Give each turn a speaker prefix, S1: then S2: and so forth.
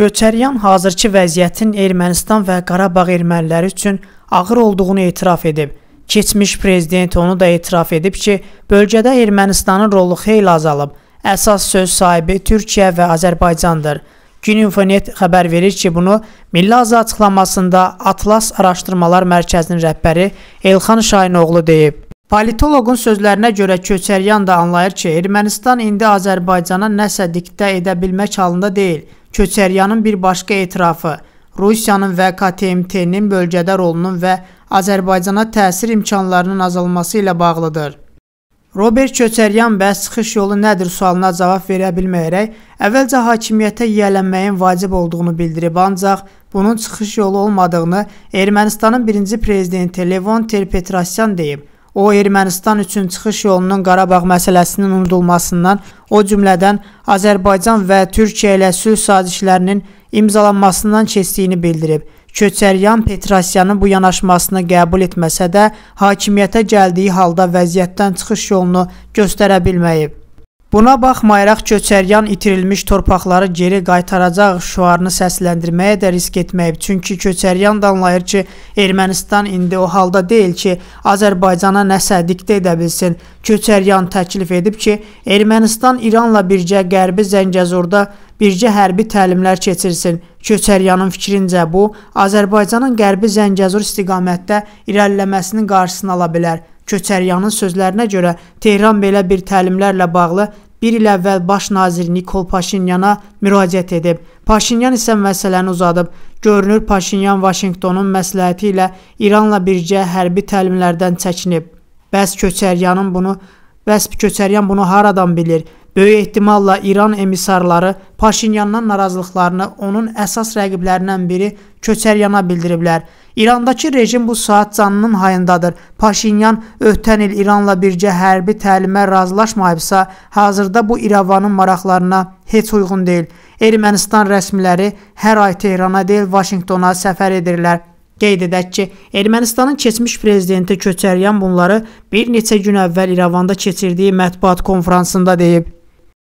S1: Köçəryan hazırki vəziyyətin Ermənistan və Qarabağ erməniləri üçün ağır olduğunu etiraf edib. Keçmiş prezident onu da etiraf edib ki, bölgədə Ermənistanın rolu xeyli azalıb. Əsas söz sahibi Türkiyə və Azərbaycandır. Güninfonet xəbər verir ki, bunu Milli Azı açıqlamasında Atlas Araşdırmalar Mərkəzinin rəhbəri Elxan Şahinoğlu deyib. Politoloqun sözlərinə görə Köçəryan da anlayır ki, Ermənistan indi Azərbaycana nəsə diktə edə bilmək halında deyil. Köçəryanın bir başqa etirafı Rusiyanın və KTMT-nin bölgədə rolunun və Azərbaycana təsir imkanlarının azalması ilə bağlıdır. Robert Köçəryan və çıxış yolu nədir sualına cavab verə bilməyərək, əvvəlcə hakimiyyətə yiyələnməyin vacib olduğunu bildirib, ancaq bunun çıxış yolu olmadığını Ermənistanın birinci prezidenti Levon Terpetrasyan deyib. O Ermənistan üçün çıxış yolunun Qarabağ məsələsinin unudulmasından, o cümlədən Azərbaycan və Türkiyə ilə sülh sazişlərinin imzalanmasından keçdiyini bildirib. Köçəryan Petrosyanın bu yanaşmasını qəbul etməsə də, hakimiyyətə gəldiyi halda vəziyyətdən çıxış yolunu göstərə bilməyib. Buna baxmayaraq köçəryan itirilmiş torpaqları geri qaytaracaq şüarını səsləndirməyə də risk etməyib. Çünki köçəryan danlayır ki, Ermənistan indi o halda deyil ki, Azərbaycana nəsə diktə edə bilsin. Köçəryan təklif edib ki, Ermənistan İranla birgə Qərbi Zəngəzurda birgə hərbi təlimlər keçirsin. Köçəryanın fikrincə bu Azərbaycanın Qərbi Zəngəzur istiqamətdə irəliləməsinin qarşısını ala bilər. Köçəryanın sözlərinə görə Tehran belə bir təlimlərlə bağlı bir il əvvəl baş nazir Nikol Paşinyana müraciət edib. Paşinyan isə məsələni uzadıb. Görünür Paşinyan Vaşinqtonun məsləhəti ilə İranla birgə hərbi təlimlərdən çəkinib. Bəs Köçəryanın bunu Bəs Köçəryan bunu haradan bilir? Böyük ehtimalla İran emissarları Paşinyandan narazılıqlarını onun əsas rəqiblərindən biri Köçəryana bildiriblər. İrandakı rejim bu saat canının hayındadır. Paşinyan ötən il İranla bircə hərbi təlimə razılaşmayıbsa, hazırda bu İrəvanın maraqlarına heç uyğun deyil. Ermənistan rəsmiləri hər ay Tehrana deyil, Vaşinqtona səfər edirlər. Qeyd edək ki, Ermənistanın keçmiş prezidenti Köçəryan bunları bir neçə gün əvvəl İrəvanda keçirdiyi mətbuat konfransında deyib.